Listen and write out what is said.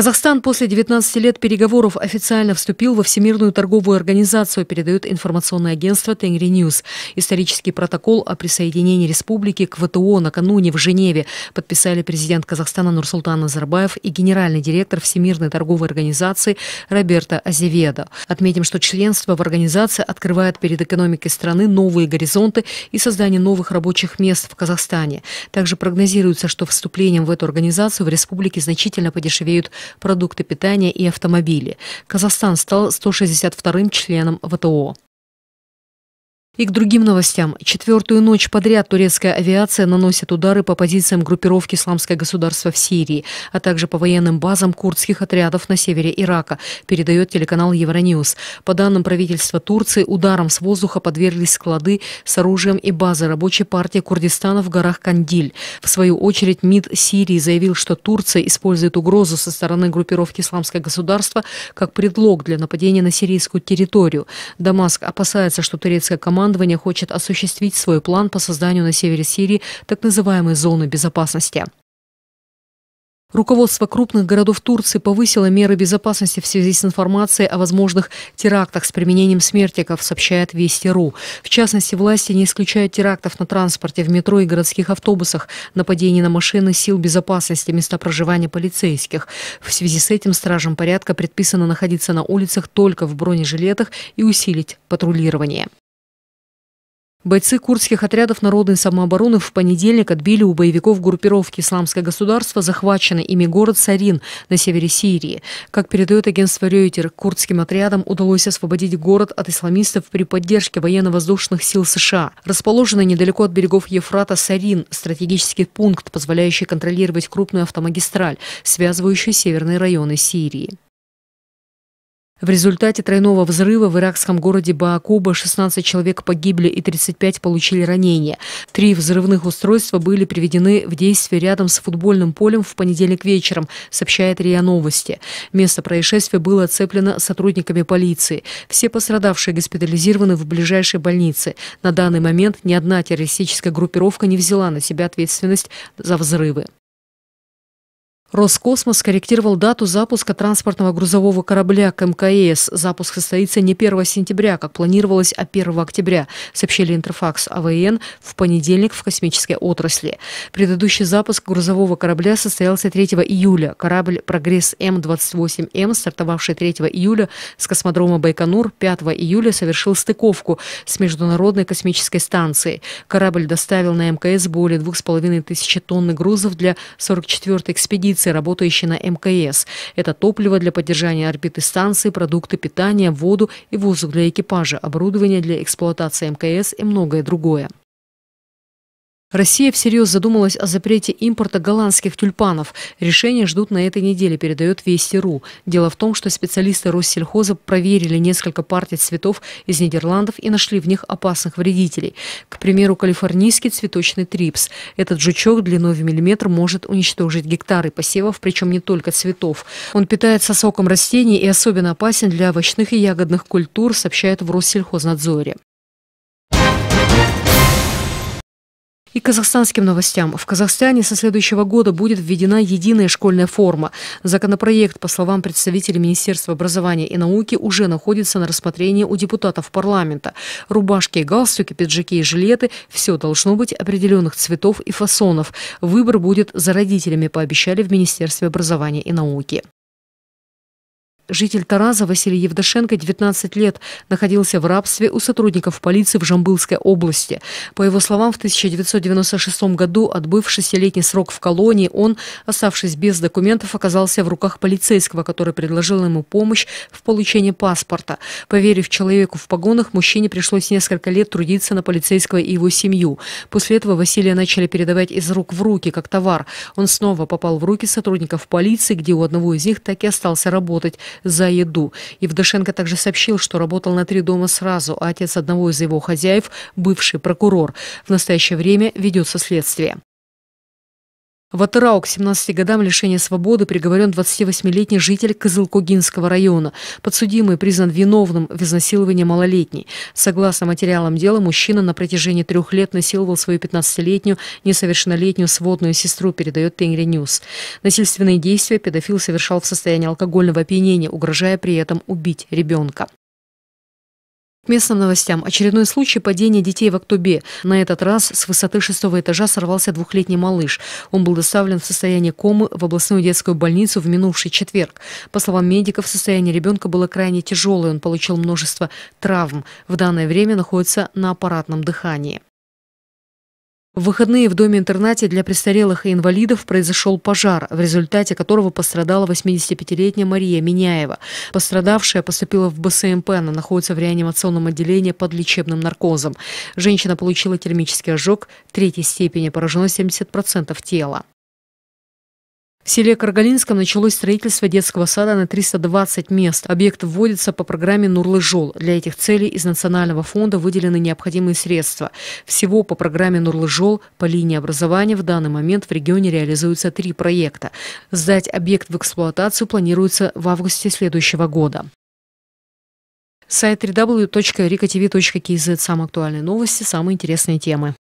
Казахстан после 19 лет переговоров официально вступил во Всемирную торговую организацию, передает информационное агентство Тенгри Ньюс. Исторический протокол о присоединении республики к ВТО накануне в Женеве подписали президент Казахстана Нурсултан Назарбаев и генеральный директор Всемирной торговой организации Роберта Азеведа. Отметим, что членство в организации открывает перед экономикой страны новые горизонты и создание новых рабочих мест в Казахстане. Также прогнозируется, что вступлением в эту организацию в республике значительно подешевеют продукты питания и автомобили. Казахстан стал 162-м членом ВТО. И к другим новостям. Четвертую ночь подряд турецкая авиация наносит удары по позициям группировки «Исламское государство» в Сирии, а также по военным базам курдских отрядов на севере Ирака, передает телеканал Евроньюз. По данным правительства Турции, ударом с воздуха подверглись склады с оружием и базы рабочей партии Курдистана в горах Кандиль. В свою очередь МИД Сирии заявил, что Турция использует угрозу со стороны группировки «Исламское государство» как предлог для нападения на сирийскую территорию. Дамаск опасается, что турецкая команда командование хочет осуществить свой план по созданию на севере Сирии так называемой зоны безопасности. Руководство крупных городов Турции повысило меры безопасности в связи с информацией о возможных терактах с применением смертников, сообщает Вести.ру. В частности, власти не исключают терактов на транспорте, в метро и городских автобусах, нападений на машины сил безопасности, места проживания полицейских. В связи с этим стражам порядка предписано находиться на улицах только в бронежилетах и усилить патрулирование. Бойцы курдских отрядов народной самообороны в понедельник отбили у боевиков группировки «Исламское государство» захваченный ими город Сарин на севере Сирии. Как передает агентство Рейтер, курдским отрядам удалось освободить город от исламистов при поддержке военно-воздушных сил США. Расположенный недалеко от берегов Ефрата Сарин – стратегический пункт, позволяющий контролировать крупную автомагистраль, связывающую северные районы Сирии. В результате тройного взрыва в иракском городе Баакуба 16 человек погибли и 35 получили ранения. Три взрывных устройства были приведены в действие рядом с футбольным полем в понедельник вечером, сообщает РИА Новости. Место происшествия было оцеплено сотрудниками полиции. Все пострадавшие госпитализированы в ближайшей больнице. На данный момент ни одна террористическая группировка не взяла на себя ответственность за взрывы. Роскосмос корректировал дату запуска транспортного грузового корабля КМКС. Запуск состоится не 1 сентября, как планировалось, а 1 октября, сообщили Интерфакс АВН в понедельник в космической отрасли. Предыдущий запуск грузового корабля состоялся 3 июля. Корабль «Прогресс М-28М», стартовавший 3 июля с космодрома Байконур, 5 июля совершил стыковку с Международной космической станцией. Корабль доставил на МКС более 2500 тонн грузов для 44-й экспедиции единицы, работающие на МКС. Это топливо для поддержания орбиты станции, продукты питания, воду и воздух для экипажа, оборудование для эксплуатации МКС и многое другое. Россия всерьез задумалась о запрете импорта голландских тюльпанов. Решение ждут на этой неделе, передает Вести.ру. Дело в том, что специалисты Россельхоза проверили несколько партий цветов из Нидерландов и нашли в них опасных вредителей. К примеру, калифорнийский цветочный трипс. Этот жучок длиной в миллиметр может уничтожить гектары посевов, причем не только цветов. Он питается соком растений и особенно опасен для овощных и ягодных культур, сообщают в Россельхознадзоре. И казахстанским новостям. В Казахстане со следующего года будет введена единая школьная форма. Законопроект, по словам представителей Министерства образования и науки, уже находится на рассмотрении у депутатов парламента. Рубашки галстуки, пиджаки и жилеты – все должно быть определенных цветов и фасонов. Выбор будет за родителями, пообещали в Министерстве образования и науки. Житель Тараза Василий Евдошенко 19 лет находился в рабстве у сотрудников полиции в Жамбылской области. По его словам, в 1996 году, отбыв шестилетний срок в колонии, он, оставшись без документов, оказался в руках полицейского, который предложил ему помощь в получении паспорта. Поверив человеку в погонах, мужчине пришлось несколько лет трудиться на полицейского и его семью. После этого Василия начали передавать из рук в руки, как товар. Он снова попал в руки сотрудников полиции, где у одного из них так и остался работать за еду. Евдошенко также сообщил, что работал на три дома сразу, а отец одного из его хозяев – бывший прокурор. В настоящее время ведется следствие. В Атырау к 17 годам лишения свободы приговорен 28-летний житель Кызылкугинского района. Подсудимый признан виновным в изнасиловании малолетней. Согласно материалам дела, мужчина на протяжении трех лет насиловал свою 15-летнюю несовершеннолетнюю сводную сестру, передает Тенгри Ньюс. Насильственные действия педофил совершал в состоянии алкогольного опьянения, угрожая при этом убить ребенка местным новостям. Очередной случай падения детей в Актубе. На этот раз с высоты шестого этажа сорвался двухлетний малыш. Он был доставлен в состояние комы в областную детскую больницу в минувший четверг. По словам медиков, состояние ребенка было крайне тяжелое. Он получил множество травм. В данное время находится на аппаратном дыхании. В выходные в доме-интернате для престарелых и инвалидов произошел пожар, в результате которого пострадала 85-летняя Мария Миняева. Пострадавшая поступила в БСМП, она находится в реанимационном отделении под лечебным наркозом. Женщина получила термический ожог третьей степени, поражено 70% тела. В селе Каргалинском началось строительство детского сада на 320 мест. Объект вводится по программе «Нурлыжол». Для этих целей из Национального фонда выделены необходимые средства. Всего по программе «Нурлыжол» по линии образования в данный момент в регионе реализуются три проекта. Сдать объект в эксплуатацию планируется в августе следующего года. Сайт www.rikatv.kz. Самые актуальные новости, самые интересные темы.